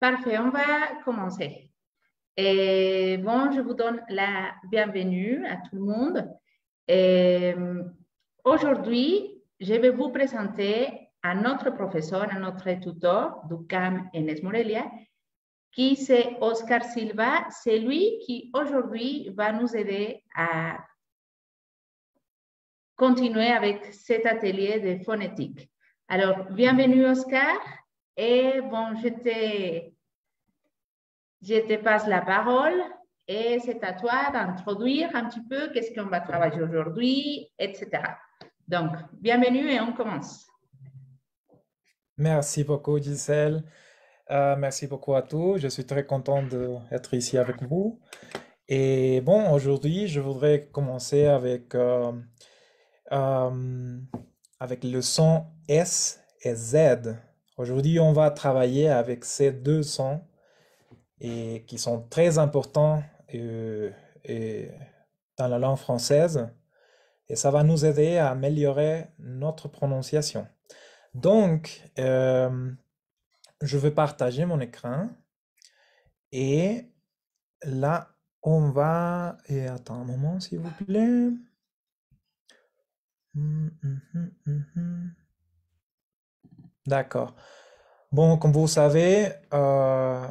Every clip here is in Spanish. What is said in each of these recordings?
Parfait, on va commencer. bon, je vous donne la bienvenue à tout le monde. Aujourd'hui, je vais vous présenter à notre professeur, à notre tuteur du CAM Enes Morelia, qui c'est Oscar Silva. C'est lui qui aujourd'hui va nous aider à continuer avec cet atelier de phonétique. Alors, bienvenue Oscar. Et bon, je t'ai... Je te passe la parole et c'est à toi d'introduire un petit peu qu'est-ce qu'on va travailler aujourd'hui, etc. Donc, bienvenue et on commence. Merci beaucoup, Gisèle. Euh, merci beaucoup à tous. Je suis très content d'être ici avec vous. Et bon, aujourd'hui, je voudrais commencer avec, euh, euh, avec le son S et Z. Aujourd'hui, on va travailler avec ces deux sons et qui sont très importants euh, et dans la langue française. Et ça va nous aider à améliorer notre prononciation. Donc, euh, je vais partager mon écran. Et là, on va... Et attends un moment, s'il vous plaît. D'accord. Bon, comme vous savez, euh,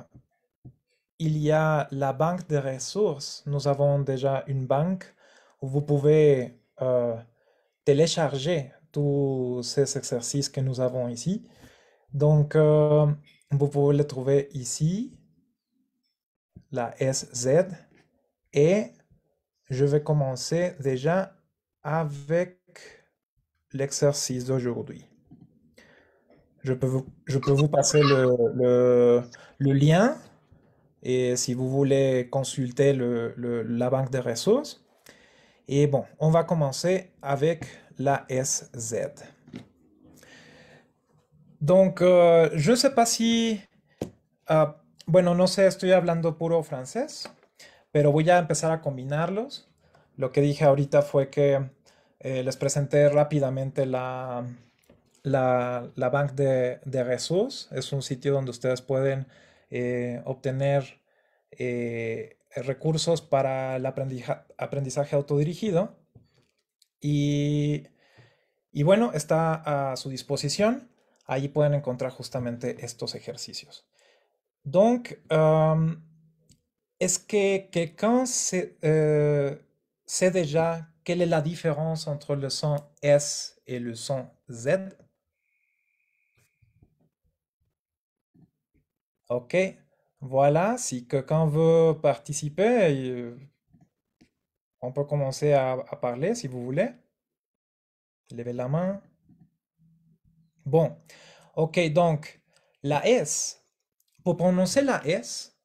il y a la banque de ressources. Nous avons déjà une banque où vous pouvez euh, télécharger tous ces exercices que nous avons ici. Donc, euh, vous pouvez les trouver ici, la SZ. Et je vais commencer déjà avec l'exercice d'aujourd'hui. Je peux, vous, je peux vous passer le, le lien y eh, si vous voulez consulter le, la banca de ressources. y bueno, vamos va comenzar avec la SZ. Donc, yo euh, je sé si... Ah, bueno, no sé, estoy hablando puro francés, pero voy a empezar a combinarlos. Lo que dije ahorita fue que eh, les presenté rápidamente la, la, la de, de ressources. Es un sitio donde ustedes pueden eh, obtener eh, recursos para el aprendizaje, autodirigido. Y, y, bueno, está a su disposición. ahí pueden encontrar justamente estos ejercicios. Donc, es est que quelqu'un sait, euh, sait, déjà quelle est la différence entre le son S et le son Z Ok, voilà, si quelqu'un veut participer, euh, on peut commencer à, parler si vous voulez. Levez la main. Bon, ok, donc la S, pour prononcer la S,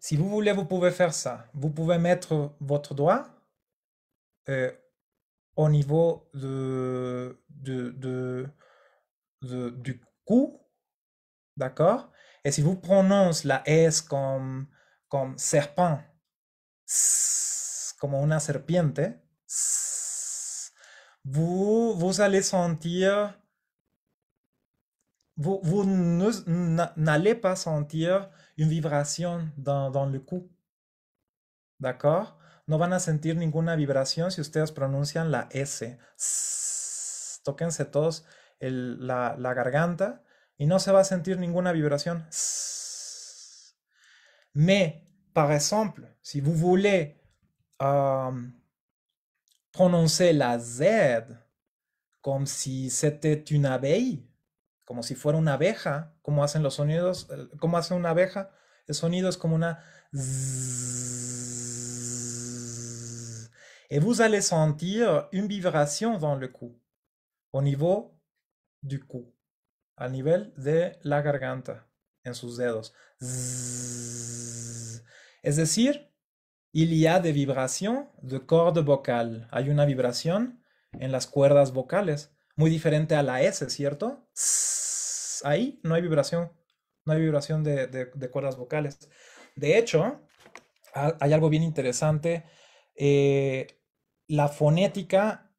si vous voulez, vous pouvez faire ça. Vous pouvez mettre votre doigt euh, au niveau du cou, d'accord si vous prononcez la S comme, comme serpent, como una serpiente, vous, vous allez sentir, vous, vous n'allez pas sentir une vibration dans, dans le cou. ¿D'accord? No van a sentir ninguna vibración si ustedes pronuncian la S. Tóquense todos el, la garganta Et no se va sentir ninguna vibration. Mais, par exemple, si vous voulez euh, prononcer la Z comme si c'était une abeille, comme si fuera une abeja, como hacen les sonidos, eh, Comment hace une abeja, le sonido est comme une et vous allez sentir une vibration dans le cou, au niveau du cou. al nivel de la garganta, en sus dedos. Es decir, il y a de vibración de corde vocal. Hay una vibración en las cuerdas vocales, muy diferente a la S, ¿cierto? Ahí no hay vibración, no hay vibración de, cuerdas vocales. De hecho, hay algo bien interesante. Eh, la fonética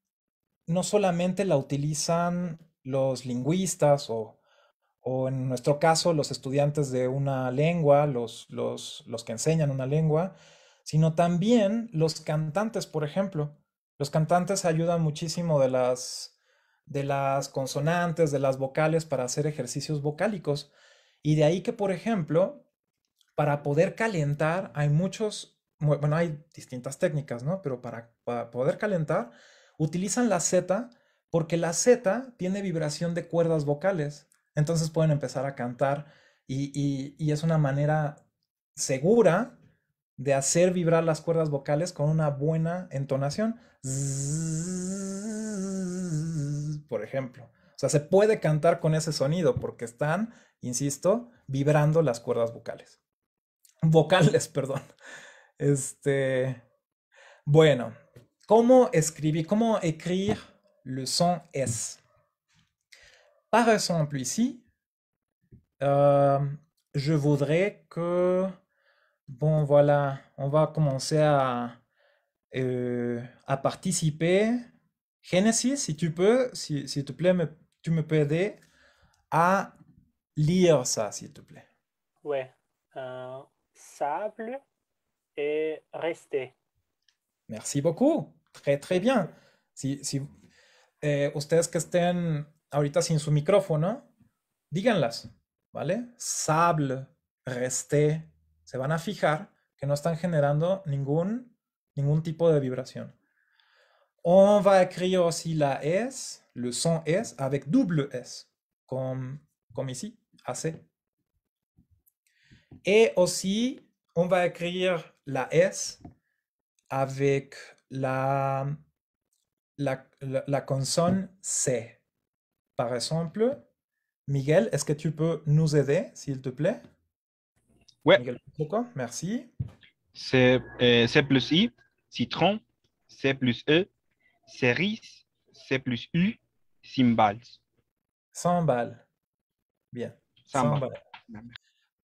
no solamente la utilizan los lingüistas o, en nuestro caso los estudiantes de una lengua, los, que enseñan una lengua, sino también los cantantes, por ejemplo. Los cantantes ayudan muchísimo de las, de las consonantes, de las vocales para hacer ejercicios vocálicos. Y de ahí que, por ejemplo, para poder calentar hay muchos, bueno, hay distintas técnicas, ¿no? Pero para, para poder calentar utilizan la Z porque la Z tiene vibración de cuerdas vocales. Entonces pueden empezar a cantar y, es una manera segura de hacer vibrar las cuerdas vocales con una buena entonación. por ejemplo. O sea, se puede cantar con ese sonido porque están, insisto, vibrando las cuerdas vocales. Vocales, perdón. Este. Bueno, ¿cómo escribir? ¿Cómo escribir? le son S. Par exemple, ici, euh, je voudrais que, bon voilà, on va commencer à, euh, à participer. Genesis, si tu peux, s'il te plaît, tu me peux aider à lire ça, s'il te plaît. Ouais. Euh, sable et rester. Merci beaucoup. Très, très bien. Si, si, Eh, ustedes que estén ahorita sin su micrófono, díganlas, ¿vale? Sable, resté, se van a fijar que no están generando ningún, ningún tipo de vibración. On va escribir aussi la S, le son S, avec double S, comme, comme ici, AC. Et aussi, on va escribir la S avec la la, la, consonne C. Par exemple, Miguel, est-ce que tu peux nous aider, s'il te plaît Oui. merci. Euh, C, plus I, citron, C plus E, cerise, C plus U, cymbal. Cymbal. Bien. Cymbal.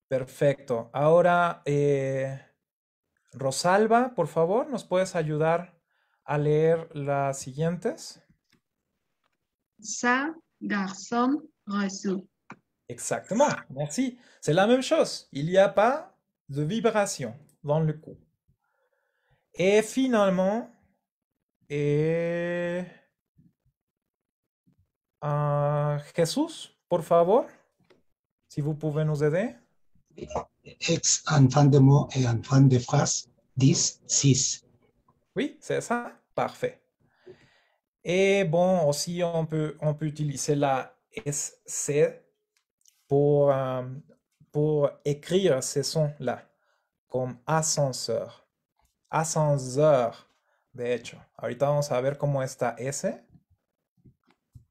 Perfecto. Ahora, eh, Rosalba, por favor, ¿nos puedes ayudar à lire la siguientes? Sa, garçon, Exactement, merci. C'est la même chose. Il n'y a pas de vibration dans le cou Et finalement, et, Euh, Jesús, por favor, si vous pouvez nous aider. Ex, en de mot et en de phrase, 10, 6. Oui, c'est ça. Parfait. Et bon, aussi, on peut, utiliser la SC pour, escribir euh, pour écrire ces sons-là, comme ascenseur. Ascenseur, de hecho. Ahorita vamos a ver cómo esta S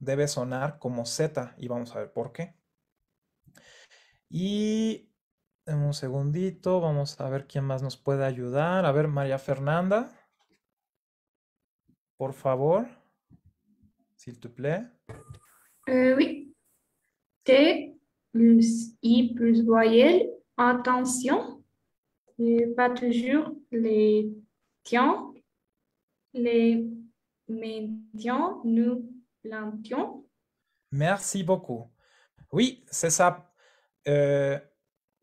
debe sonar como Z y vamos a ver por qué. Y en un segundito, vamos a ver quién más nos puede ayudar. A ver, María Fernanda. Por favor, s'il te plaît. Euh, oui. T plus I plus voyelle. Attention, et pas toujours les tiens, les médias nous plantions. Merci beaucoup. Oui, c'est ça. Euh,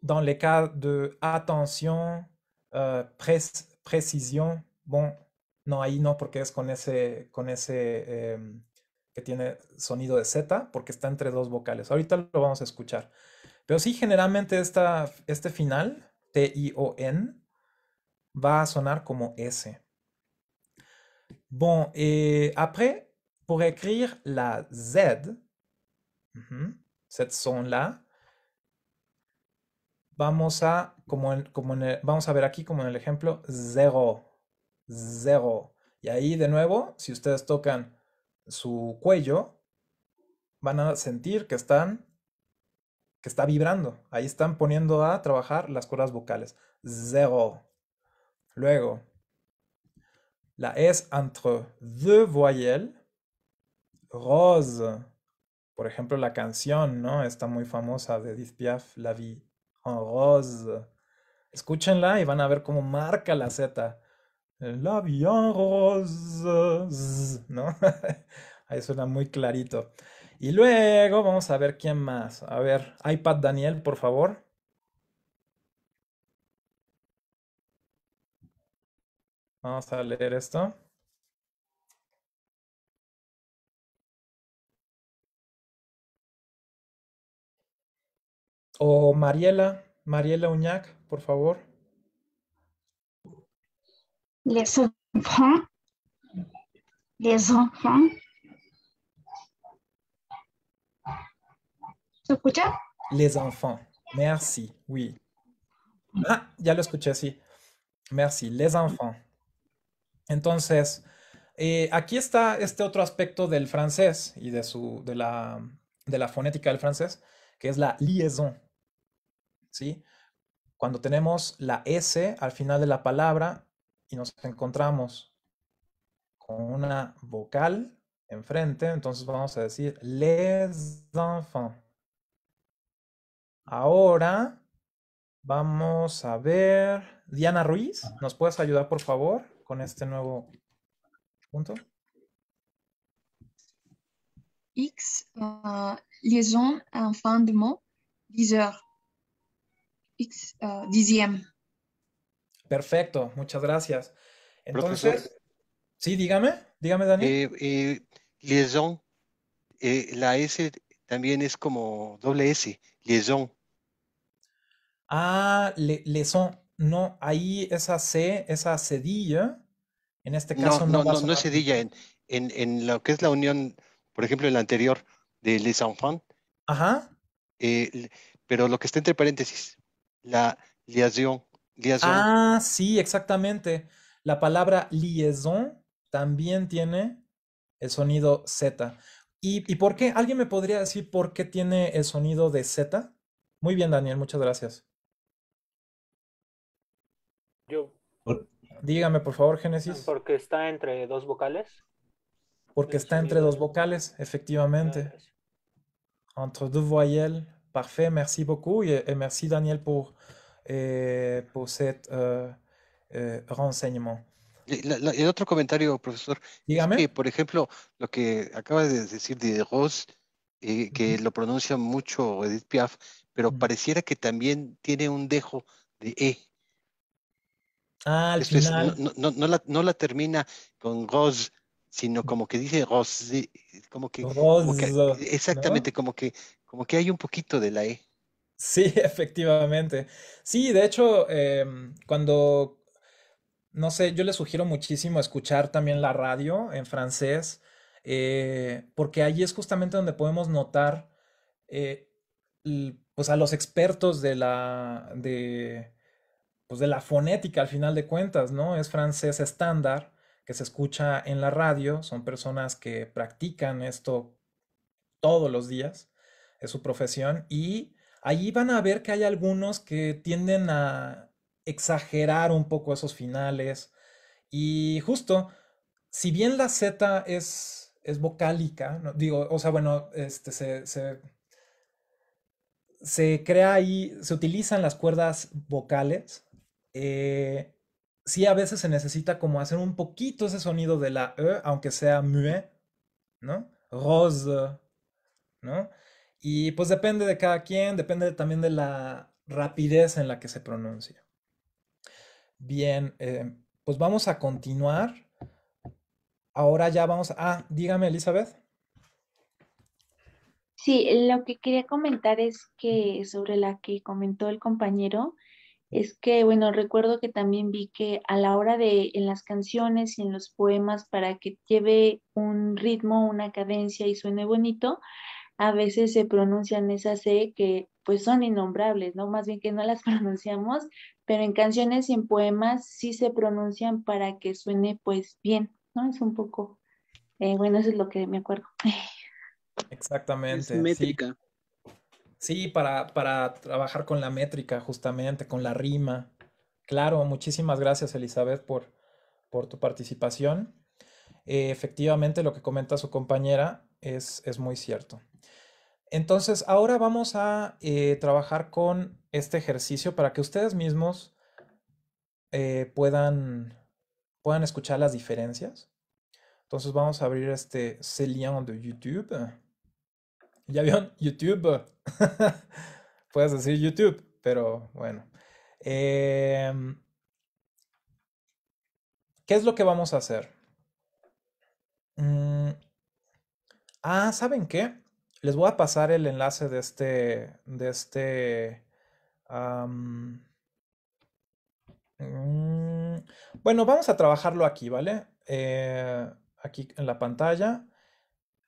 dans les cas de attention, euh, précision, bon, No, ahí no, porque es con ese, con ese em, que tiene sonido de Z, porque está entre dos vocales. Ahorita lo vamos a escuchar. Pero sí, generalmente este final, T-I-O-N, va a sonar como S. Bon, et eh, après, pour écrire la Z, cette son-là, vamos a, como como vamos a ver aquí como en el ejemplo, 0 zero. Y ahí de nuevo, si ustedes tocan su cuello, van a sentir que están que está vibrando. Ahí están poniendo a trabajar las cuerdas vocales. Zero. Luego, la S entre de voyelle. Rose. Por ejemplo, la canción, ¿no? Está muy famosa de Edith Piaf, La vie en rose. Escúchenla y van a ver cómo marca la Z. El avión rose, ¿no? Ahí suena muy clarito. Y luego vamos a ver quién más. A ver, iPad Daniel, por favor. Vamos a leer esto. O Mariela, Mariela Uñac, por favor les enfants, les enfants. ¿Se escucha? Les enfants. Merci, oui. Ah, ya lo escuché, sí. Merci, les enfants. Entonces, eh, aquí está este otro aspecto del francés y de, su, de, la, de la fonética del francés, que es la liaison. ¿Sí? Cuando tenemos la S al final de la palabra, y nos encontramos con una vocal enfrente, entonces vamos a decir les enfants. Ahora vamos a ver. Diana Ruiz, ¿nos puedes ayudar por favor con este nuevo punto? X, liaison, en fin de mot, 10 X, uh, Perfecto, muchas gracias. Entonces, sí, dígame, dígame, Dani. Eh, eh, liaison, eh, la S también es como doble S, liaison. Ah, liaison, no, ahí esa C, esa cedilla, en este caso no. No, no, no, no es cedilla, en, en, lo que es la unión, por ejemplo, en la anterior de les enfants. Ajá. pero lo que está entre paréntesis, la liaison. Ah, sí, exactamente. La palabra liaison también tiene el sonido Z. ¿Y, por qué? ¿Alguien me podría decir por qué tiene el sonido de Z? Muy bien, Daniel, muchas gracias. Yo. Dígame, por favor, Génesis. Porque está entre dos vocales. Porque está entre dos vocales, efectivamente. Entre deux voyelles. Parfait, merci beaucoup. y merci, Daniel, pour, eh, por este el otro comentario, profesor, Dígame. por ejemplo, lo que acaba de decir de Ross, eh, que lo pronuncia mucho Edith Piaf, pero pareciera que también tiene un dejo de E. Ah, no, no, la, termina con Ross, sino como que dice Ross, como que, como que exactamente, como que, como que hay un poquito de la E. Sí, efectivamente. Sí, de hecho, em, cuando, no sé, yo le sugiero muchísimo escuchar también la radio en francés, eh, porque allí es justamente donde podemos notar, eh, pues, a los expertos de la, de, pues de la fonética al final de cuentas, ¿no? Es francés estándar que se escucha en la radio, son personas que practican esto todos los días, es su profesión y Allí van a ver que hay algunos que tienden a exagerar un poco esos finales. Y justo, si bien la Z es, es vocálica, ¿no? digo, o sea, bueno, este, se, se, crea ahí, se utilizan las cuerdas vocales. Eh, sí, a veces se necesita como hacer un poquito ese sonido de la E, aunque sea mue, ¿no? Rose, ¿no? Y pues depende de cada quien, depende también de la rapidez en la que se pronuncia. Bien, eh, pues vamos a continuar. Ahora ya vamos a... Ah, dígame, Elizabeth. Sí, lo que quería comentar es que sobre la que comentó el compañero, es que, bueno, recuerdo que también vi que a la hora de, en las canciones y en los poemas, para que lleve un ritmo, una cadencia y suene bonito, a veces se pronuncian esas E que pues son innombrables, ¿no? Más bien que no las pronunciamos, pero en canciones y en poemas sí se pronuncian para que suene pues bien, ¿no? Es un poco, eh, bueno, eso es lo que me acuerdo. Exactamente. métrica. Sí, para, para trabajar con la métrica justamente, con la rima. Claro, muchísimas gracias Elizabeth por, por tu participación. efectivamente, lo que comenta su compañera es, es muy cierto. Entonces, ahora vamos a eh, trabajar con este ejercicio para que ustedes mismos eh, puedan, puedan escuchar las diferencias. Entonces vamos a abrir este Celian de YouTube. ¿Ya vieron? YouTube. Puedes decir YouTube, pero bueno. Em, ¿Qué es lo que vamos a hacer? Mm, ah, ¿saben qué? les voy a pasar el enlace de este, de este, mm, bueno, vamos a trabajarlo aquí, ¿vale? Eh, aquí en la pantalla.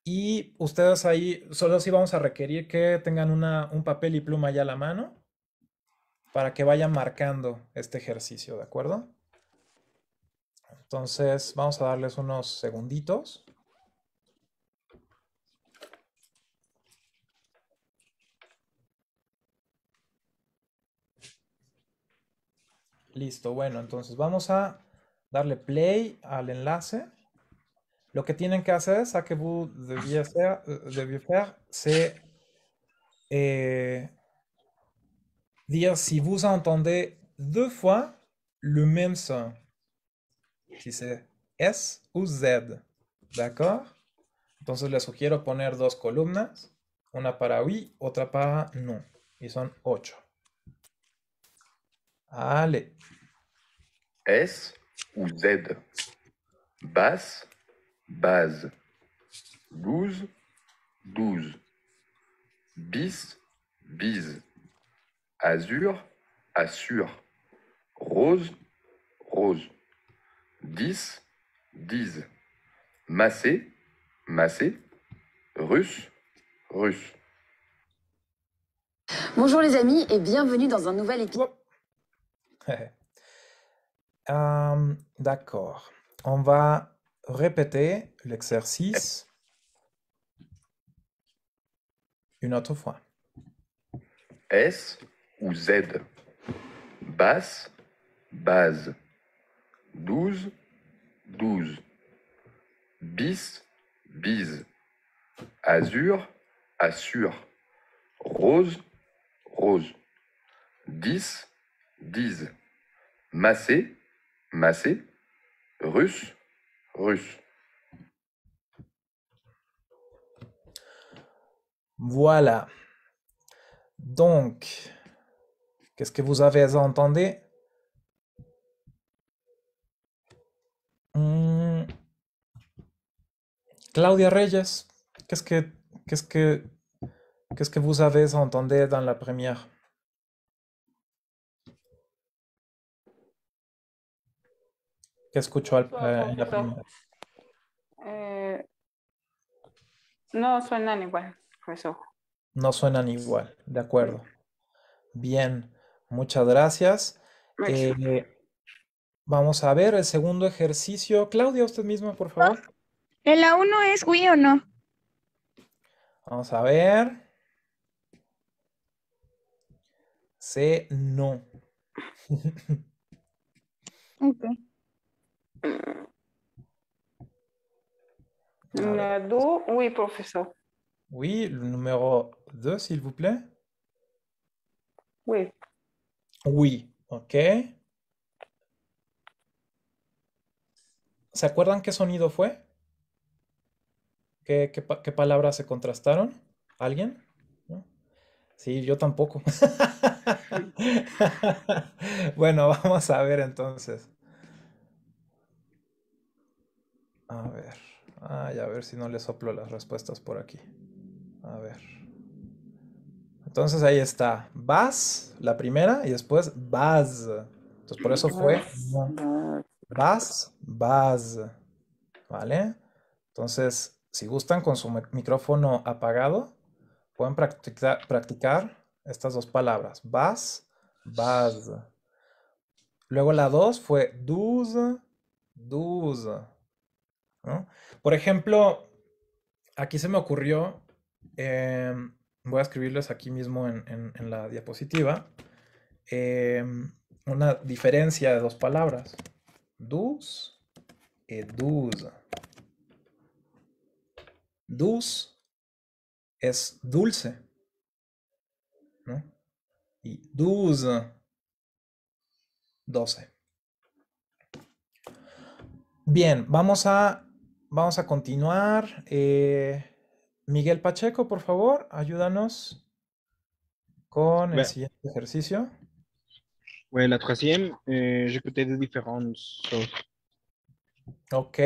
Y ustedes ahí, solo sí vamos a requerir que tengan un papel y pluma ya a la mano para que vayan marcando este ejercicio, ¿de acuerdo? Entonces, vamos a darles unos segunditos. Listo, bueno, entonces vamos a darle play al enlace. Lo que tienen que hacer es a que vous hacer, faire, si vous entendez deux fois le même son, si c'est S o Z, acuerdo? Entonces les sugiero poner dos columnas, una para oui, otra para no, y son ocho. Allez. S ou Z Basse, base. 12, 12. Bis, bise. Azur, assure. Rose, rose. 10, 10. Massé, massé. Russe, russe. Bonjour les amis et bienvenue dans un nouvel épisode. Hum, d'accord. On va répéter l'exercice une autre fois. S ou Z Basse, base. 12, 12. Bis, bise. Azur, assure. Rose, rose. 10, disent massé, massé, russe, russe. Voilà. Donc, qu'est-ce que vous avez entendu hmm. Claudia Reyes, qu'est-ce que, qu'est-ce que, qu'est-ce que vous avez entendu dans la première que escuchó al, eh, la primera? Eh, no suenan igual, eso. Pues, no suenan igual, de acuerdo. Bien, muchas gracias. Eh, vamos a ver el segundo ejercicio. Claudia, usted misma, por favor. ¿El 1 es Wii o no? Vamos a ver. C, no. ok. Le mm. 2, oui, professeur. Oui, le numéro 2, s'il vous plaît. Oui. Oui, ok. ¿Se acuerdan qué sonido fue? ¿Qué, qué, qué palabras se contrastaron? ¿Alguien? Sí, yo tampoco. bueno, vamos a ver entonces. A ver. a ver si no le soplo las respuestas por aquí. A ver. Entonces ahí está. Vas, la primera, y después vas. Entonces por eso fue. BAS, vas. ¿Vale? Entonces, si gustan con su micrófono apagado, pueden practicar estas dos palabras. Vas, BAS. Luego la dos fue dus, dus. Por ejemplo, aquí se me ocurrió, em, voy a escribirles aquí mismo en, la diapositiva, em, una diferencia de dos palabras. Dus e dus. Dus es dulce, Y dus, doce. Bien, vamos a Vamos a continuer, eh, Miguel Pacheco, por favor, ayúdanos con el siguiente ejercicio. Oui, la troisième, j'ai eh, j'écoutais des différentes choses. Ok.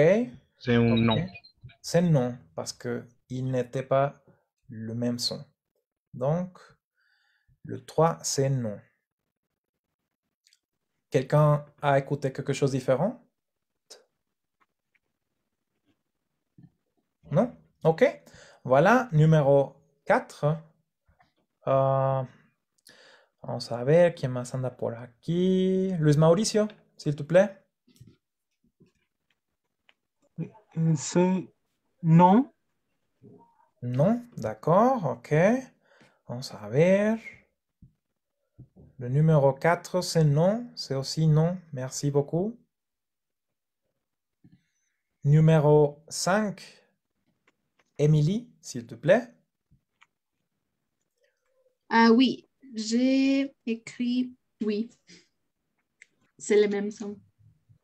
C'est un nom. C'est nom, parce qu'il n'était pas le même son. Donc, le 3, c'est non. Quelqu'un a écouté quelque chose de différent Non OK Voilà, numéro 4. On euh, vamos a ver quién más anda Luis Mauricio, s'il te plaît. C'est non. Non, d'accord, ok. On va voir. Le numéro 4, c'est non. C'est aussi non. Merci beaucoup. Numéro 5, Emily, s'il te plaît. Ah oui, j'ai écrit oui. C'est le même son.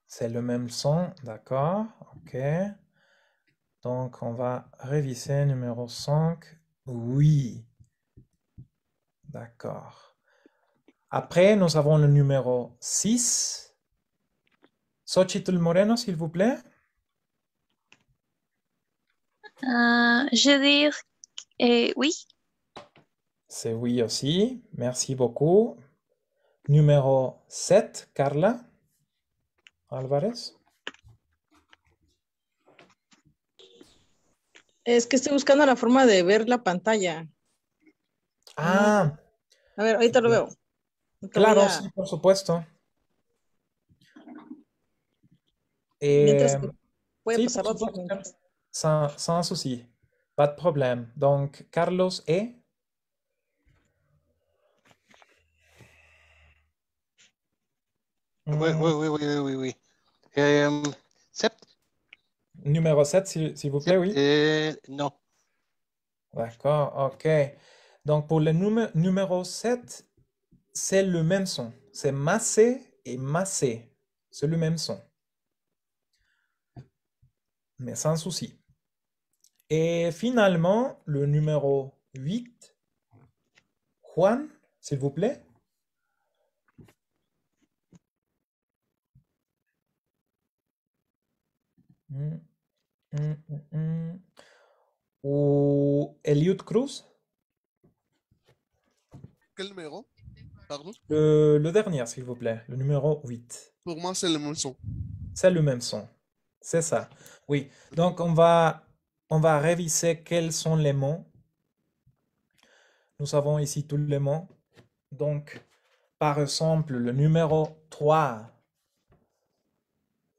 C'est le même son, d'accord. OK. Donc, on va réviser numéro 5. Oui. D'accord. Après, nous avons le numéro 6. Sochitl Moreno, s'il vous plaît. Ah, je dire eh, oui. Sí, oui aussi. Merci beaucoup. Número 7, Carla Álvarez. Es que estoy buscando la forma de ver la pantalla. Ah. A ver, ahorita lo veo. claro, sí, por supuesto. Mientras voy eh, a pasar otro sans, souci. Pas de problème. Donc, Carlos et? Oui, oui, oui, oui, oui, oui. Euh, sept. Numéro 7, s'il vous plaît, oui. Euh, non. D'accord, ok. Donc, pour le numéro 7, c'est le même son. C'est massé et massé. C'est le même son. Mais sans souci. Et finalement, le numéro 8, Juan, s'il vous plaît. Hum, hum, hum, Ou Eliud Cruz. Quel numéro Pardon le, le, dernier, s'il vous plaît, le numéro 8. Pour moi, c'est le même son. C'est le même son. C'est ça. Oui. Donc, on va on va réviser quels sont les mots. Nous avons ici tous les mots. Donc, par exemple, le numéro 3,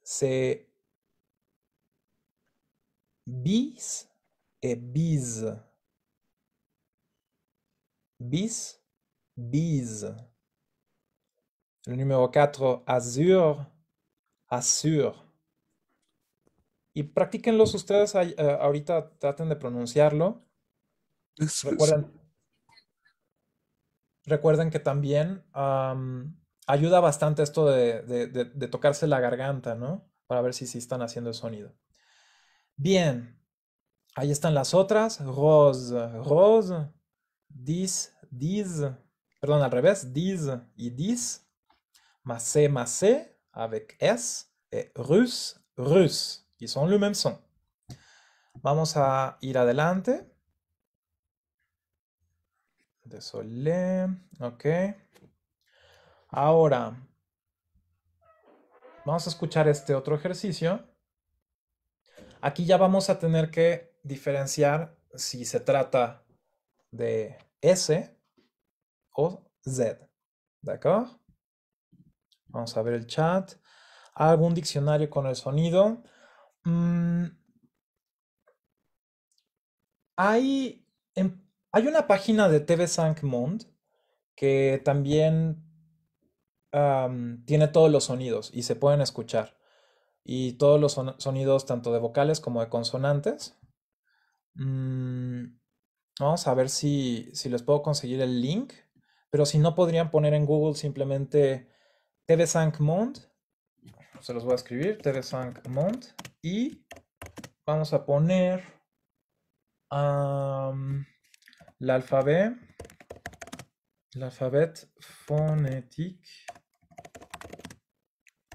c'est bis et bise. Bis, bise. Le numéro 4, azur, assure. Y practíquenlos ustedes eh, ahorita, traten de pronunciarlo. recuerden, que también ayuda bastante esto de, tocarse la garganta, ¿no? Para ver si, si están haciendo el sonido. Bien, ahí están las otras. Rose, rose, dis, dis. Perdón, al revés, dis y dis. más c. avec S. Eh, rus, rus. Y son lo mismo, son. Vamos a ir adelante. Désolé. Ok. Ahora, vamos a escuchar este otro ejercicio. Aquí ya vamos a tener que diferenciar si se trata de S o Z. ¿De acuerdo? Vamos a ver el chat. ¿Algún diccionario con el sonido? Mm. hay, em, hay una página de TV que también tiene todos los sonidos y se pueden escuchar. Y todos los sonidos, tanto de vocales como de consonantes. Mm, vamos a ver si, si les puedo conseguir el link. Pero si no, podrían poner en Google simplemente TV Se los voy a escribir, TV y vamos a poner el el alfabet, alfabeto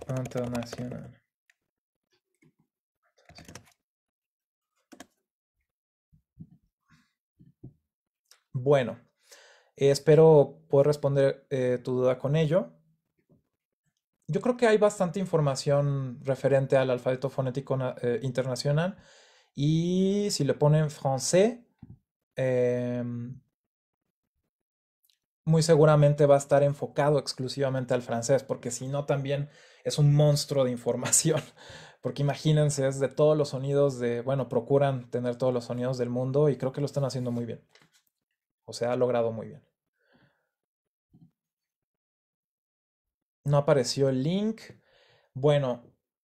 internacional. Bueno, espero poder responder eh, tu duda con ello yo creo que hay bastante información referente al alfabeto fonético eh, internacional. Y si le ponen francés, em, muy seguramente va a estar enfocado exclusivamente al francés, porque si no también es un monstruo de información. Porque imagínense, es de todos los sonidos de, bueno, procuran tener todos los sonidos del mundo y creo que lo están haciendo muy bien. O sea, ha logrado muy bien. No apareció el link. Bueno,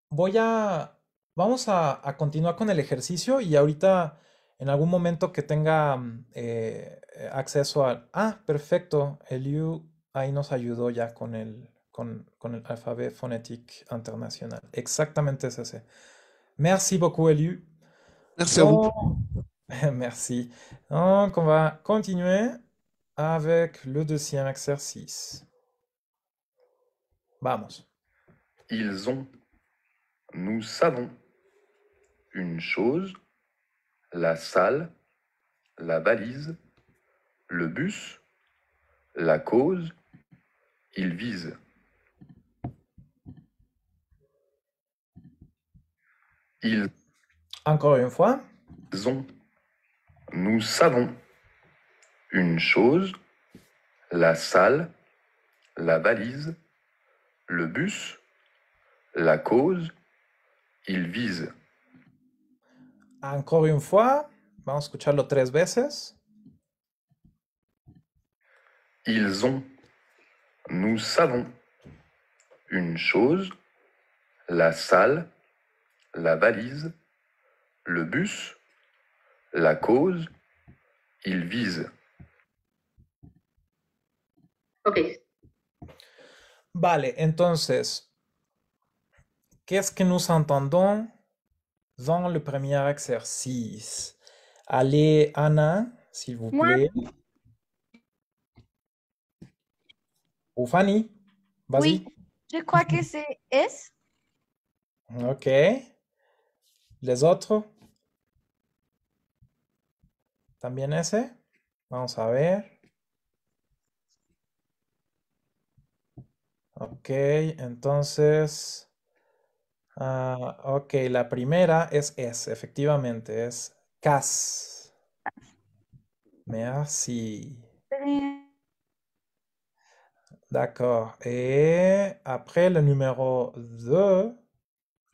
voy a... Vamos a, continuar con el ejercicio y ahorita en algún momento que tenga mm, eh, eh, acceso al... Ah, perfecto. El ahí nos ayudó ya con el, con, con el alfabeto fonético internacional. Exactamente es ese. Merci beaucoup, Eliu. Merci vous. Oh, merci. Oh, on va continuer avec le deuxième exercice. Ils ont, nous savons, une chose, la salle, la valise, le bus, la cause, ils visent. Ils Encore une fois. ont, nous savons, une chose, la salle, la valise, le bus, la cause, il vise. Encore une fois, vamos va escucharlo trois fois. Ils ont, nous savons, une chose, la salle, la valise, le bus, la cause, ils visent. Ok, Vale, entonces, qu'est-ce que nous entendons dans le premier exercice? Allez, Anna, s'il vous plaît. Ou Fanny, vas-y. Oui, je crois que c'est S. OK. Les autres? ¿También S Vamos a ver. Ok, entonces, ah, ok, la primera es es, efectivamente, es cas. Merci. D'accord. Et eh, après le numéro 2,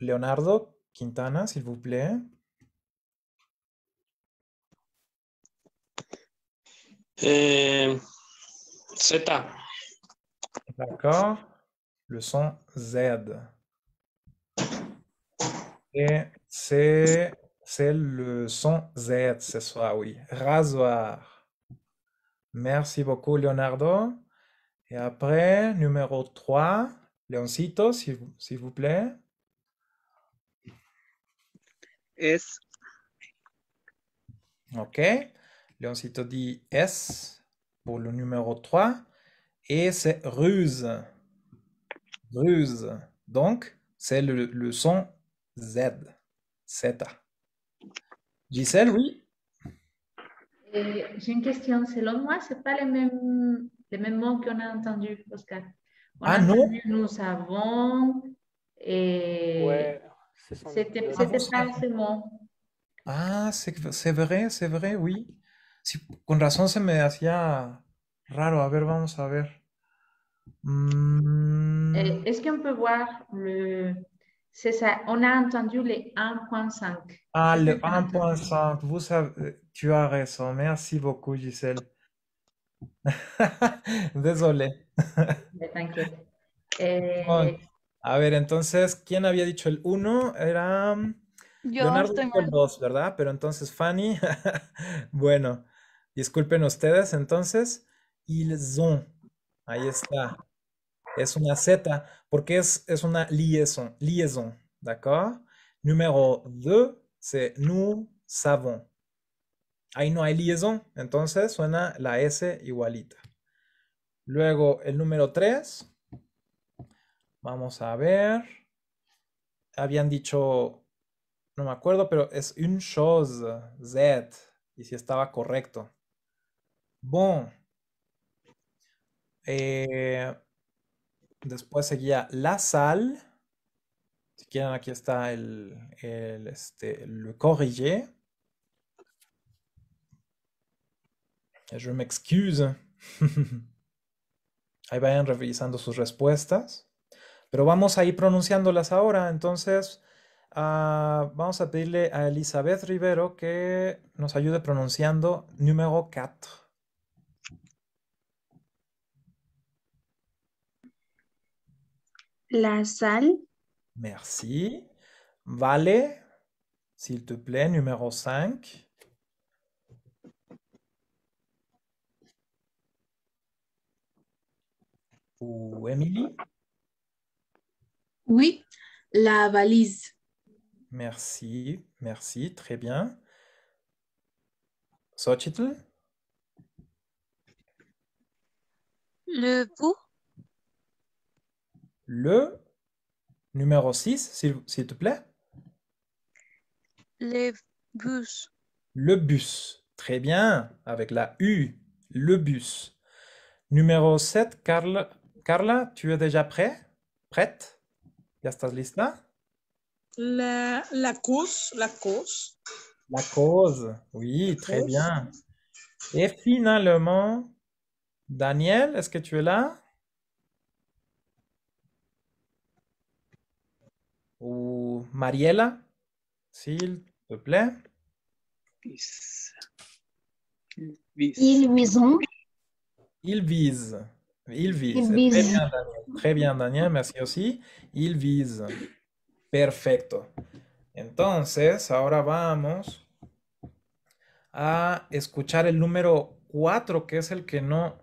Leonardo Quintana, s'il vous plaît. Eh, Z. D'accord. le son Z. Et c'est, c'est le son Z ce soir, oui. Rasoir. Merci beaucoup, Leonardo. Et après, numéro 3, Leoncito, s'il vous plaît. S. OK. Leoncito dit S pour le numéro 3. Et c'est ruse. Donc, c'est le, son Z. Zeta. Gisèle, oui J'ai une question. Selon moi, ce pas les mêmes, les mêmes mots qu'on a entendus, Oscar. ah non Nous avons. Et... C'était ah, pas ce mot. Ah, c'est vrai, c'est vrai, oui. Si, con raison ça me faisait raro. A ver, vamos a ver. Mm. Eh, est-ce qu'on peut voir le... C'est ça, on a entendu les 1.5. Ah, le 1.5, vous savez, tu as raison. Merci beaucoup, Gisèle. Désolé. thank Eh... A ver, entonces, ¿quién había dicho el 1? Era um, Leonardo el 2, ¿verdad? Pero entonces Fanny, bueno, disculpen ustedes, entonces, ils ont. Ahí está. Es una Z porque es, una liaison. Liaison. D'accord? Número 2, c'est nous savons. Ahí no hay liaison, entonces suena la S igualita. Luego el número 3. Vamos a ver. Habían dicho, no me acuerdo, pero es un chose, Z. Y si estaba correcto. Bon, eh, después seguía La Sal. Si quieren, aquí está el, el este, Je m'excuse. Ahí vayan revisando sus respuestas. Pero vamos a ir pronunciándolas ahora. Entonces, ah, vamos a pedirle a Elizabeth Rivero que nos ayude pronunciando número 4. La salle. Merci. Vale, s'il te plaît, numéro 5. Ou Émilie Oui, la valise. Merci, merci, très bien. Sochitl Le euh, bout le numéro 6, s'il te plaît Le bus. Le bus. Très bien, avec la U, le bus. Numéro 7, Carla, Carla tu es déjà prêt Prête Ya estás la, la cause, la cause. La cause, oui, très bien. Et finalement, Daniel, est-ce que tu es là Mariela. S'il te plaît. Il vise. Il vise. Très, bien, Daniel. Merci aussi. Il vise. Perfecto. Entonces, ahora vamos a escuchar el número 4, que es el que no...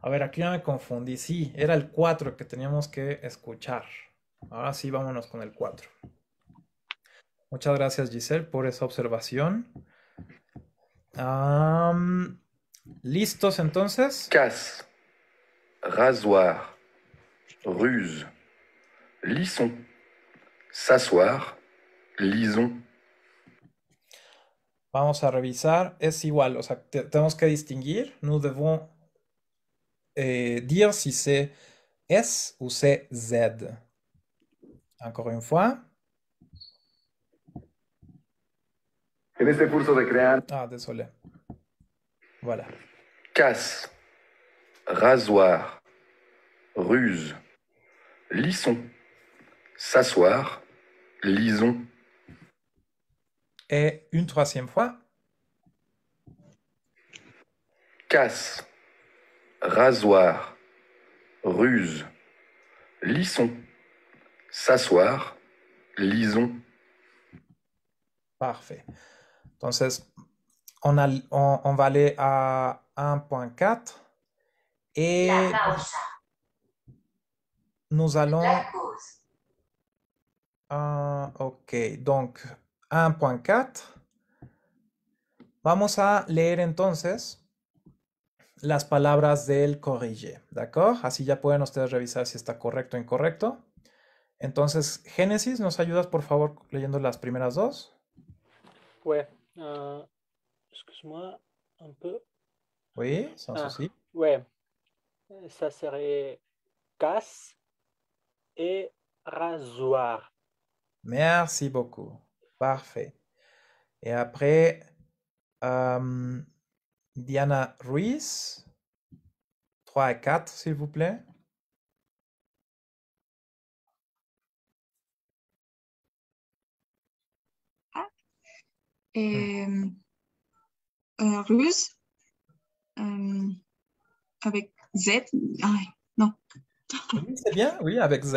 A ver, aquí ya me confundí. Sí, era el 4 que teníamos que escuchar. Ahora sí, vámonos con el 4. Muchas gracias Giselle por esa observación. ¿Listos entonces? Casse, rasoir, ruse, lison, s'asseoir, lison. Vamos a revisar, es igual, o sea, tenemos que distinguir, nous devons eh, decir si c'est S ou c'est Z. Encore une fois, Ah, désolé. Voilà. Casse, rasoir, ruse, lison, s'asseoir, lison. Et une troisième fois. Casse, rasoir, ruse, lison, s'asseoir, lison. Parfait. Entonces, on, a, on, a va aller à 1.4 et nous allons... La eh, ah, ok, donc 1.4. Vamos a leer entonces las palabras del corrige, ¿de acuerdo? Así ya pueden ustedes revisar si está correcto o incorrecto. Entonces, Génesis, ¿nos ayudas por favor leyendo las primeras dos? Pues. Euh, excuse-moi, un peu. Oui, sans ah, souci. Ouais. Ça serait casse et rasoir. Merci beaucoup. Parfait. Et après, euh, Diana Ruiz, 3 et 4, s'il vous plaît. Hmm. et euh, euh, russe euh, avec Z. Ah, non. c'est bien, oui, avec Z.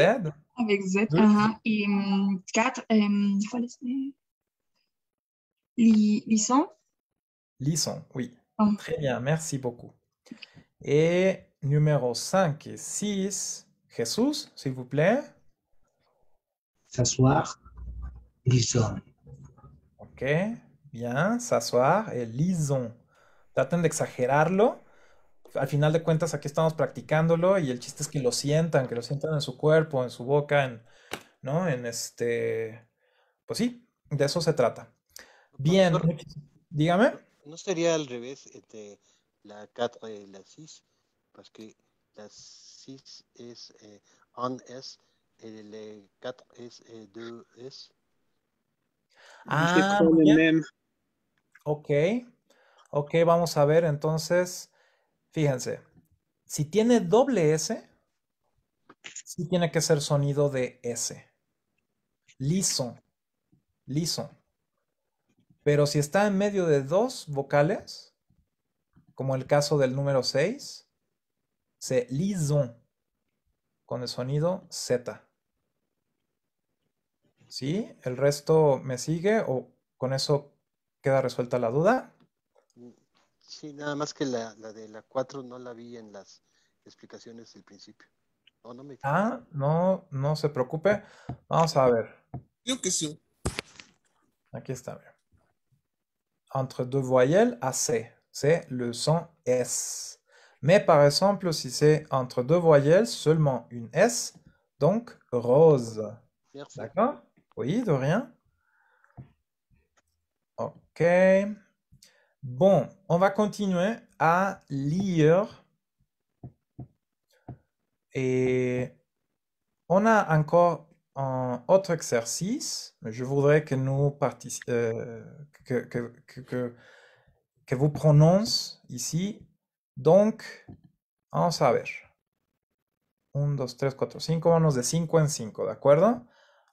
Avec Z, oui. uh -huh. et 4, euh, Lisson. Lisson, oui. Oh. Très bien, merci beaucoup. Et numéro 5 et 6, Jésus, s'il vous plaît. S'asseoir, Lisson. OK. ya, sasuar, el lison Traten de exagerarlo. Al final de cuentas, aquí estamos practicándolo y el chiste es que lo sientan, que lo sientan en su cuerpo, en su boca, en, ¿no? En este. Pues sí, de eso se trata. Bien, dígame. ¿No sería al revés este, la cat y eh, la cis? Porque pues la 6 es eh, on es, el eh, cat es 2 eh, es. Ah, Ok, ok, vamos a ver entonces, fíjense, si tiene doble S, sí tiene que ser sonido de S. Liso, liso. Pero si está en medio de dos vocales, como el caso del número 6, se lison, con el sonido Z. ¿Sí? ¿El resto me sigue o con eso queda resuelta la duda. Si nada más que la, la de la 4 no la vi en las explicaciones del principio. No, no me... Ah, no, no se preocupe. Vamos a ver. Creo que sí. Aquí está. Entre deux voyelles, AC. C'est le son S. Mais par exemple, si c'est entre deux voyelles, seulement une S, donc rose. D'accord Oui, de rien. OK. Bon, on va continuer à lire. Et on a encore un autre exercice. Je voudrais que nous euh, que, que, que, que, vous prononcez ici. Donc, on va ver. 1, 2, 3, 4, 5. Vamos de 5 en 5, ¿de acuerdo?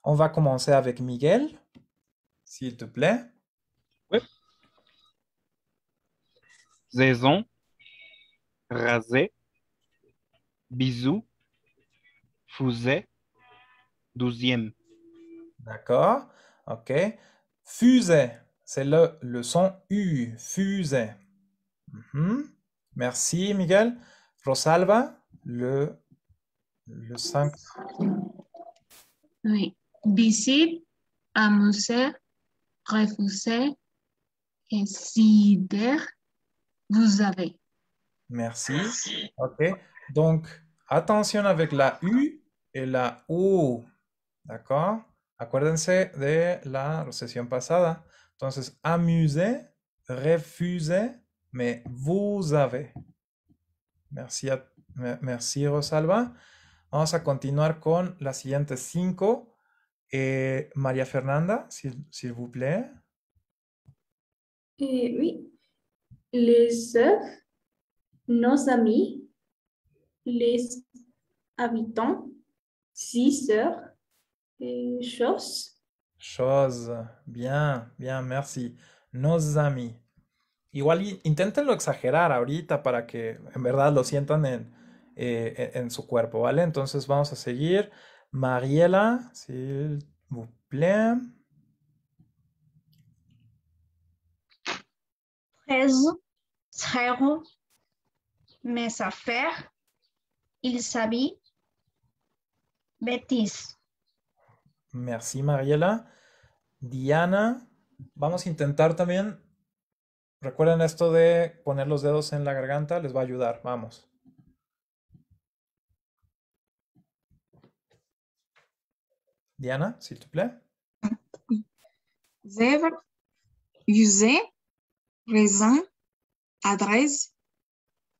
On va commencer avec Miguel, s'il te plaît. Zaison, rasé, Bisou, Fusé, douzième. D'accord, ok. Fusée, c'est le, son U, fusée. Mhm. Merci, Miguel. Rosalba, le, le 5. Oui, visite, amuser, refuser, sider vous avez. Merci. OK. Donc, attention avec la U et la O D'accord? Acuérdense de la session pasada. Entonces, amuser, refuser, mais vous avez. Merci, merci Rosalba. Vamos a continuar con las siguientes cinco. Eh, María Fernanda, s'il vous plaît. Eh, oui, les nos amis, les habitants, six sœurs, et choses. Choses, bien, bien, merci. Nos amis. Igual inténtenlo exagerar ahorita para que en verdad lo sientan en, eh, su cuerpo, ¿vale? Entonces vamos a seguir. Mariela, si vous plaît traigo mes Il Sabi Betis. Merci, Mariela. Diana, vamos a intentar también. Recuerden esto de poner los dedos en la garganta, les va a ayudar. Vamos. Diana, s'il te plaît. adresse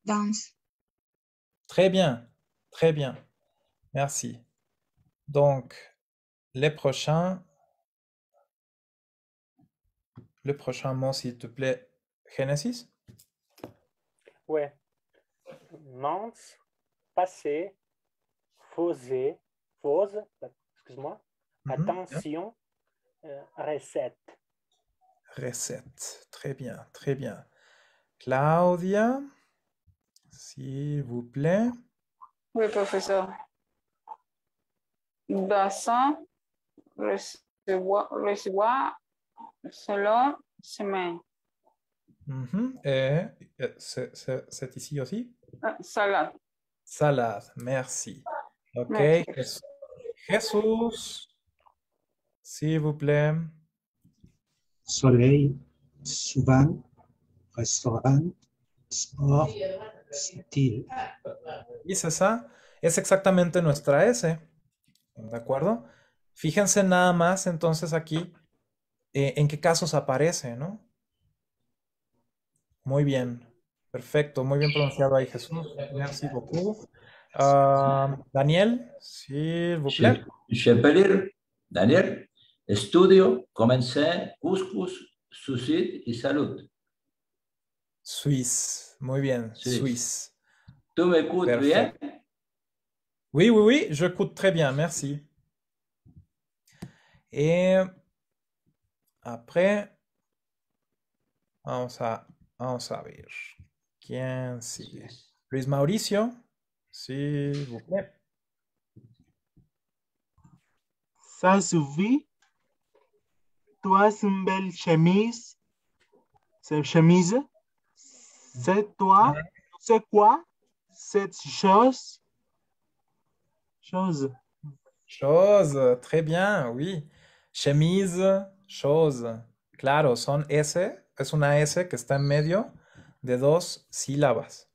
dans Très bien, très bien. Merci. Donc, les prochains. Le prochain mot, s'il te plaît, Genesis Ouais. passé, fausé, fausse, excuse-moi, mhm, attention, euh, recette. Recette, très bien, très bien. Claudia, s'il vous plaît. Oui, professeur. Bassin, recevoir, recevoir selon semaine. Mhm. Et euh, c'est ici aussi? Euh, salade. Salade, merci. Ok, Jesus, s'il vous plaît. Soleil, souvent, Y esa es exactamente nuestra S. ¿De acuerdo? Fíjense nada más entonces aquí eh, en qué casos aparece, ¿no? Muy bien. Perfecto. Muy bien pronunciado ahí, Jesús. Gracias. Ah, Daniel, ¿sí? Daniel, estudio, comencé, Cuscus. Susit y salud. Suisse. Muy bien, Suisse. Tu m'écoutes bien? Oui, oui, oui, je très bien, merci. Et après, on a, vamos a Qui ¿Quién Luis Mauricio, s'il vous plaît. Ça Tu as une belle chemise. C'est une chemise? C'est toi, c'est quoi c'est chose Chose. Chose, très bien, oui. Chemise, chose. Claro, son S, es una S que está en medio de dos sílabas.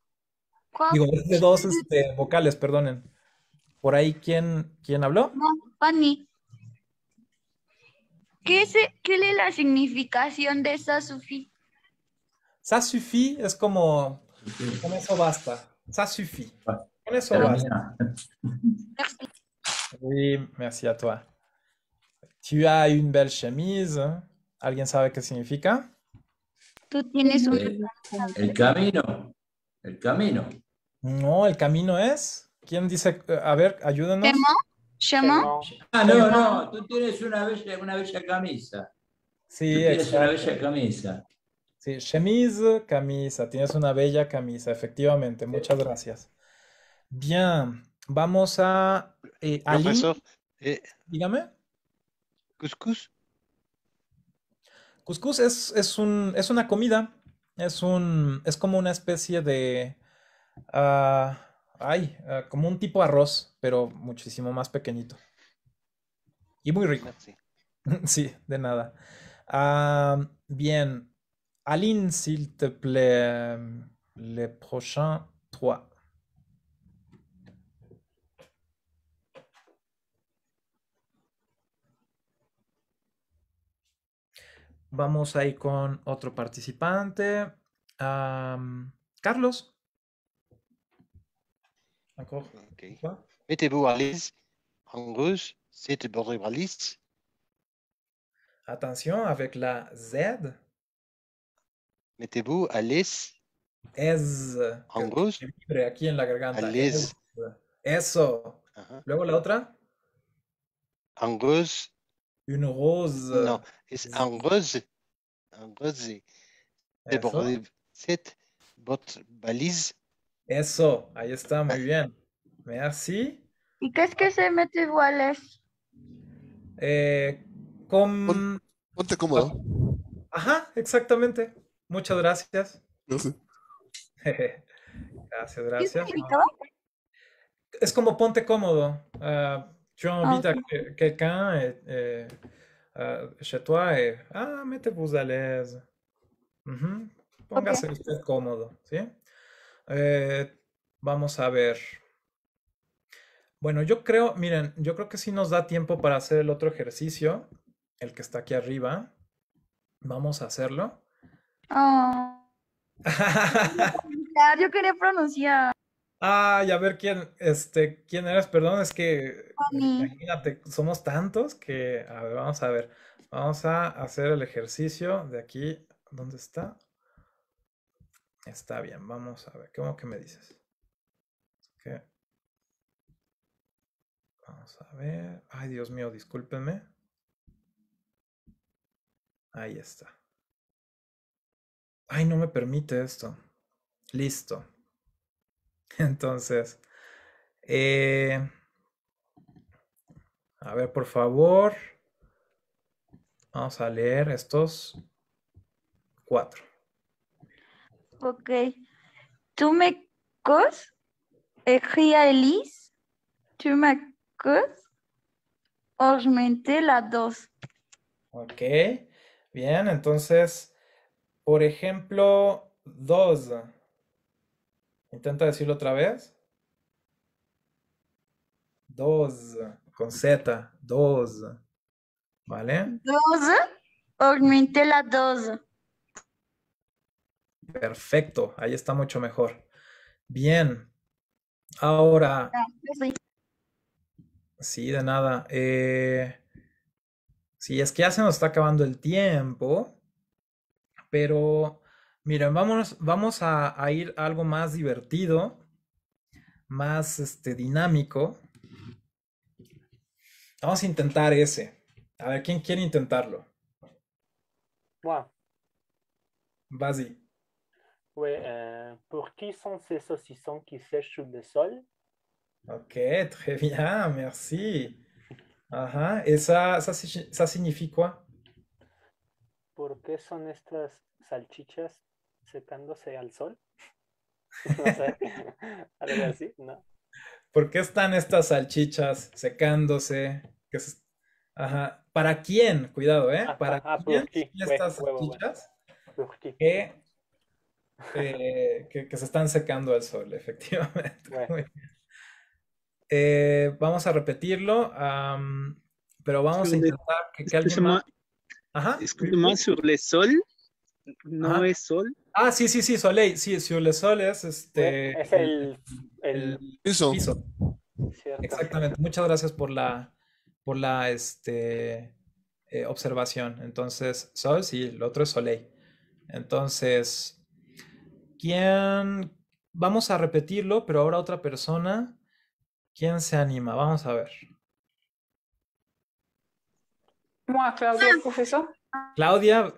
Digo, de dos este, vocales, perdonen. Por ahí, ¿quién, habló? No, Pani. ¿Qué es, la significación de esa sufí? Ça suffit, c'est comme ça suffit. basta. Ça suffit. Merci. basta. Oui, merci à toi. Tu as une belle chemise. Hein. ¿Alguien sabe qué significa? Tú tienes un... Eh, el, une camino. El camino. No, Le camino es. ¿Quién dice? A ver, ayúdanos. ¿Chemin? Ah, no, no. Tú tienes una bella, una bella camisa. Sí, Tú tienes exacto. una bella camisa. Sí, chemise, camisa. Tienes una bella camisa, efectivamente. Muchas gracias. Bien, vamos a. Eh, eh, dígame. Cuscús. Cuscús es, es, un, es una comida. Es, un, es como una especie de. Ah, ay, ah, como un tipo arroz, pero muchísimo más pequeñito. Y muy rico. Sí, de nada. Ah, bien, Aline, s'il te plaît, euh, les prochains trois. Vamos ahí con otro participante. Carlos. D'accord. Mettez-vous à l'aise en russe, c'est Alice. Attention avec la Z. Mettez-vous à l'aise. En aquí en la garganta. Eso. Uh-huh. Luego la otra. En rose. Une rose. Non, c'est en rose. En rose. C'est votre balise. Eso, ahí está, muy ah. bien. Merci. ¿Y qué es que se mete iguales? Eh, con... Ponte cómodo. Ajá, exactamente. Muchas gracias. Gracias. gracias, Es como ponte cómodo. Ah, yo ah, invito a eh, eh, toi eh, ah, mettez-vous l'aise. Póngase usted cómodo, ¿sí? vamos a ver. Bueno, yo creo, miren, yo creo que sí nos da tiempo para hacer el otro ejercicio, el que está aquí arriba. Vamos a hacerlo. Ah. Yo quería pronunciar. Ay, a ver quién, este, quién eres, perdón, es que imagínate, somos tantos que, a ver, vamos a ver, vamos a hacer el ejercicio de aquí, ¿dónde está? Está bien, vamos a ver, ¿cómo que me dices? ¿Qué? Vamos a ver, ay Dios mío, discúlpenme. Ahí está ay, no me permite esto. Listo. Entonces, eh, a ver, por favor, vamos a leer estos cuatro. Ok. ¿Tú me cos? Elis? ¿Tú me cos? Os la dos. Ok. Bien, entonces por ejemplo, dos. Intenta decirlo otra vez. Dos, con Z, dos. ¿Vale? Dos, aumente la dos. Perfecto, ahí está mucho mejor. Bien. Ahora. Ah, pues sí, de nada. Eh, si es que ya se nos está acabando el tiempo, pero, miren, vamos, vamos a, ir a algo más divertido, más este, dinámico. Vamos a intentar ese. A ver, ¿quién quiere intentarlo? Wow. Vas-y. Oui, euh, pour qui sont ces saucissons qui sèchent sous le sol? Ok, très bien, merci. Ajá, ¿esa, ça, ça signifie quoi? por qué son estas salchichas secándose al sol. ¿Por qué están estas salchichas secándose? ¿Para quién? Cuidado, ¿eh? ¿Para ah, quién pues, estas salchichas pues, eh, que, que, se están secando al sol, efectivamente? Eh, vamos a repetirlo, pero vamos a intentar que, alguien Ajá. Más sur le sol. No es sol. Ah, sí, sí, sí, Soleil. Sí, sur le sol es este. Eh, es el, el, piso. Exactamente. Muchas gracias por la, por la este, eh, observación. Entonces, sol, sí, el otro es Soleil. Entonces, ¿quién? Vamos a repetirlo, pero ahora otra persona. ¿Quién se anima? Vamos a ver a Claudia, ah. profesor. Claudia,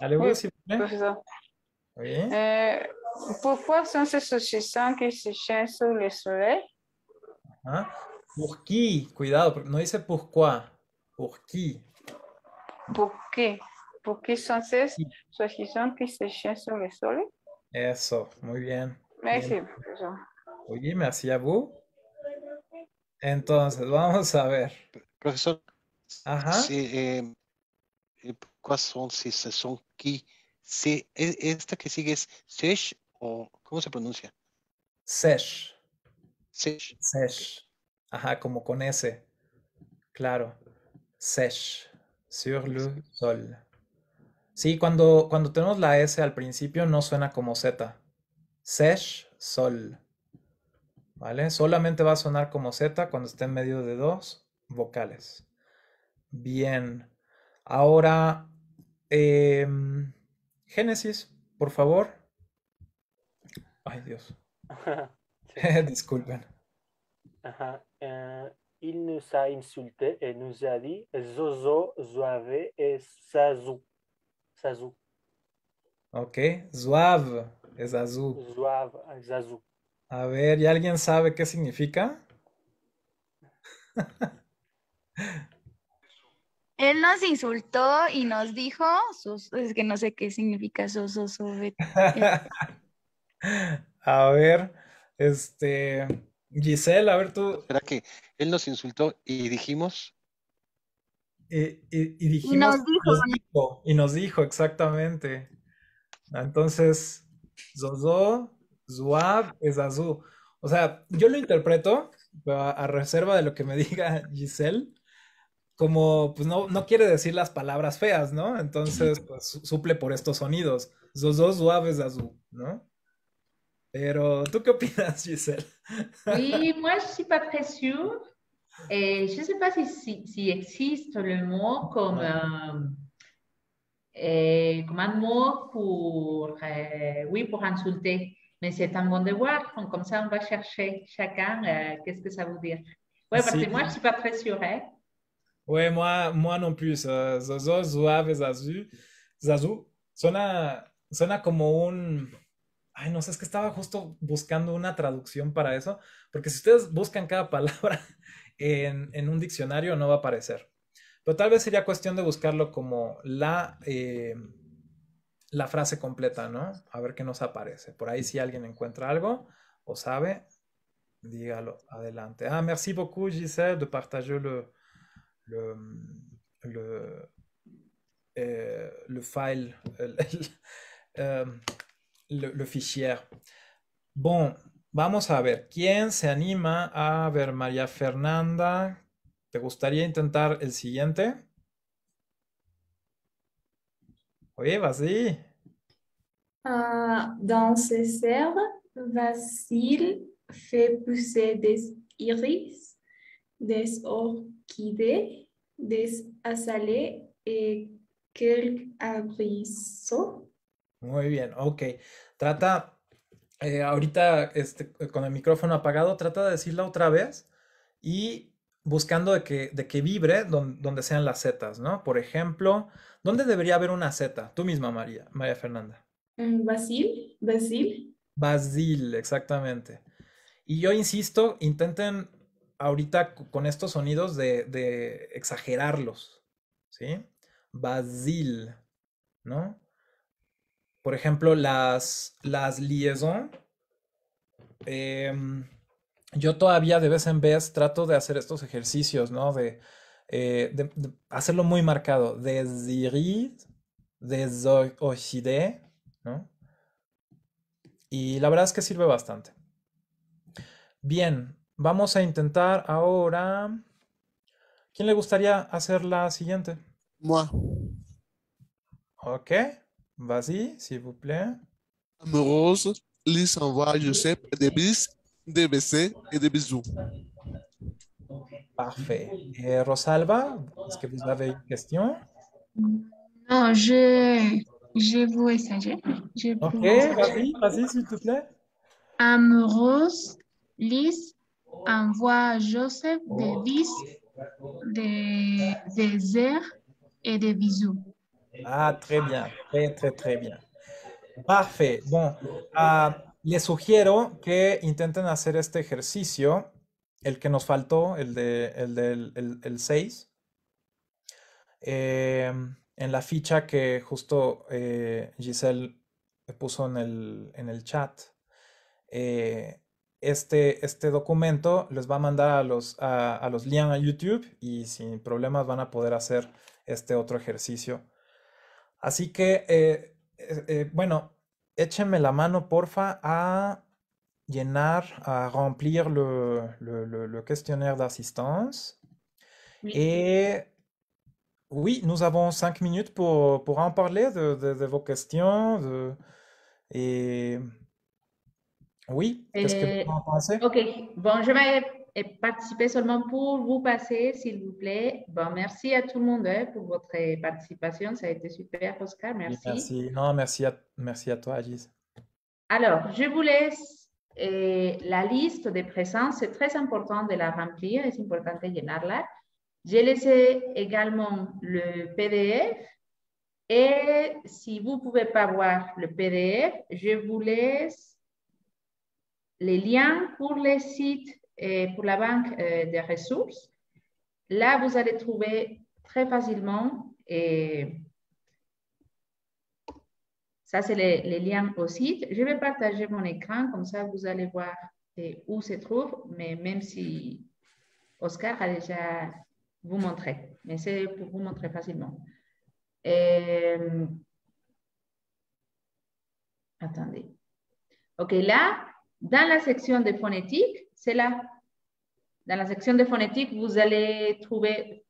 dale oui, si vous pourquoi sont ces saucissons qui se chaînent sous le soleil? Ajá. Por qué? cuidado, no dice pourquoi, por qui. Por qué, por qué son ces saucissons qui se chaînent sous le soleil? Eso, muy bien. Merci, profesor. Oye, merci a vous. Entonces, vamos a ver. Profesor, Ajá. sí em, eh, ¿Cuáles son? Si son qui Si, e, esta que sigue es sesh o ¿cómo se pronuncia? Sesh. Sesh. Ajá, como con S. Claro. Sesh. Sur le sol. Sí, cuando, cuando tenemos la S al principio no suena como Z. Sesh, sol. ¿Vale? Solamente va a sonar como Z cuando esté en medio de dos vocales. Bien. Ahora, eh, Génesis, por favor. Ay, Dios. Disculpen. Ajá. Uh, il nous a insulté et eh, nous a dit Zozo, Zoave et eh, Sazou. Sazou. Ok, Zoave es Azú. Zoave es ah, Azú. A ver, ¿y alguien sabe qué significa? Él nos insultó y nos dijo, es que no sé qué significa soso, A ver, este, Giselle, a ver tú. Será que él nos insultó y dijimos. Y, dijimos. Y nos dijo. exactamente. Entonces, Zozo, Zuab es azul. O sea, yo lo interpreto a, a reserva de lo que me diga Giselle como pues no, no quiere decir las palabras feas, ¿no? Entonces, pues suple por estos sonidos. Los dos suaves azul, ¿no? Pero, ¿tú qué opinas, Giselle? Sí, moi, je estoy suis pas très no Et si, existe el mot como euh, un mot para, euh, oui, pour insulter. Mais c'est un bon devoir. comme ça, on va chercher chacun qué qu'est-ce que ça veut dire. Ouais, parce que moi, je muy suis pas Oye, moi, moi non plus. Suave Zazu. Zazu suena, suena como un. Ay, no sé, es que estaba justo buscando una traducción para eso, porque si ustedes buscan cada palabra en, en un diccionario no va a aparecer. Pero tal vez sería cuestión de buscarlo como la, eh, la frase completa, ¿no? A ver qué nos aparece. Por ahí si alguien encuentra algo o sabe, dígalo adelante. Ah, merci beaucoup Giselle de partager le, le, le, euh, file, euh, euh, le, fichier. Bon, vamos a ver. ¿Quién se anima a ver, Maria Fernanda? ¿Te gustaría intentar el siguiente? Oui, vas-y. Ah, dans ses serres, Vasile fait pousser des iris, des or des eh, Muy bien, ok. Trata, eh, ahorita este, con el micrófono apagado, trata de decirla otra vez y buscando de que, de que vibre donde sean las zetas, ¿no? Por ejemplo, ¿dónde debería haber una zeta? Tú misma, María, María Fernanda. Mm, Basil, Basil. Basil, exactamente. Y yo insisto, intenten ahorita con estos sonidos de, exagerarlos, ¿sí? Basil, ¿no? Por ejemplo, las, las liaison, em, yo todavía de vez en vez trato de hacer estos ejercicios, ¿no? De, eh, hacerlo muy marcado. Desirir, desochide, ¿no? Y la verdad es que sirve bastante. Bien, Vamos a intentar ahora. ¿Quién le gustaría hacer la siguiente? Moi. Ok. Vas-y, s'il vous plaît. Amorose, Lise envoie Joseph des bis, des baisers et des bisous. Parfait. Et Rosalba, est-ce que vous avez une question? Non, je, je vous essayer. ok, vas-y, vas-y, s'il te plaît. Amorose, Lise envía a Joseph de oh. Vis, de, Zer y de Bisous. Ah, muy bien, muy muy bien. Parfait. Ah, les sugiero que intenten hacer este ejercicio, el que nos faltó, el de del 6, em, en la ficha que justo eh, Giselle puso en el, en el chat. Eh, este, este documento les va a mandar a los, a, a los Lian a YouTube y sin problemas van a poder hacer este otro ejercicio. Así que, eh, eh, eh, bueno, échenme la mano, porfa, a llenar, a remplir le, le, le, asistencia. questionnaire d'assistance. tenemos Et oui, nous avons de, de, vos questions. De, Oui, qu'est-ce que euh, vous en pensez? OK, bon, je vais participer seulement pour vous passer, s'il vous plaît. Bon, merci à tout le monde hein, pour votre participation. Ça a été super, Oscar. Merci. Merci. Non, merci à, merci à toi, Agis. Alors, je vous laisse euh, la liste de présence. C'est très important de la remplir. C'est important de remplir. J'ai laissé également le PDF. Et si vous ne pouvez pas voir le PDF, je vous laisse les liens pour les sites et pour la banque euh, des ressources. Là, vous allez trouver très facilement, et ça c'est les, liens au site. Je vais partager mon écran, comme ça vous allez voir euh, où se trouve, mais même si Oscar a déjà vous montré, mais c'est pour vous montrer facilement. Et, euh, attendez. OK, là, dans la section de phonétique, c'est là. Dans la section de phonétique, vous allez trouver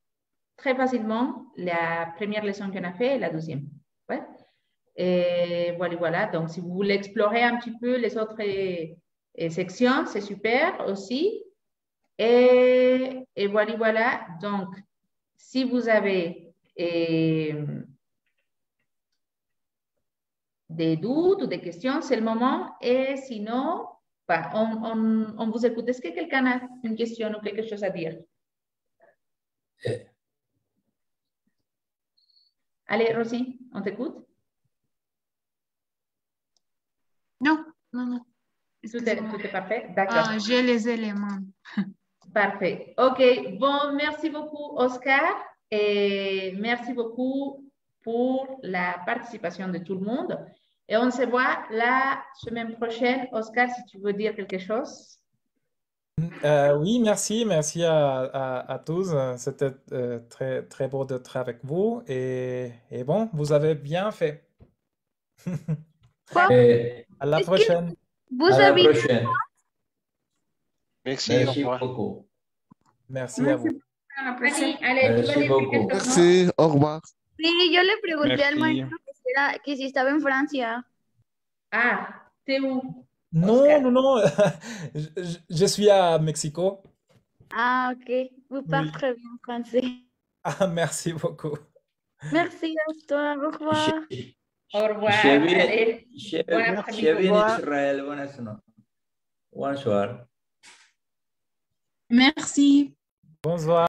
très facilement la première leçon qu'on a fait et la deuxième. Ouais. Et voilà, voilà. Donc, si vous voulez explorer un petit peu les autres eh, eh, sections, c'est super aussi. Et, et, voilà, voilà. Donc, si vous avez et, eh, des doutes ou des questions, c'est le moment. Et sinon, on, vous écoute. Est-ce que quelqu'un a une question ou quelque chose à dire? Eh. Allez, Rosie, on t'écoute? Non, non, non. Tout est, parfait? D'accord. Ah, j'ai les éléments. Parfait. OK. Bon, merci beaucoup, Oscar. Et merci beaucoup pour la participation de tout le monde. Et on se voit la semaine prochaine. Oscar, si tu veux dire quelque chose. Euh, oui, merci. Merci à, tous. C'était euh, très, très beau d'être avec vous. Et, bon, vous avez bien fait. à la prochaine. Vous à la prochaine. Merci, beaucoup. Merci, à vous. merci, beaucoup. merci, au revoir. Oui, le que si en France, Ah, t'es où Non, non, non. je, suis à Mexico. Ah, ok. Vous parlez très bien français. Ah, merci beaucoup. Merci à toi. Au revoir. Au revoir. Bonsoir. Merci. Bonsoir.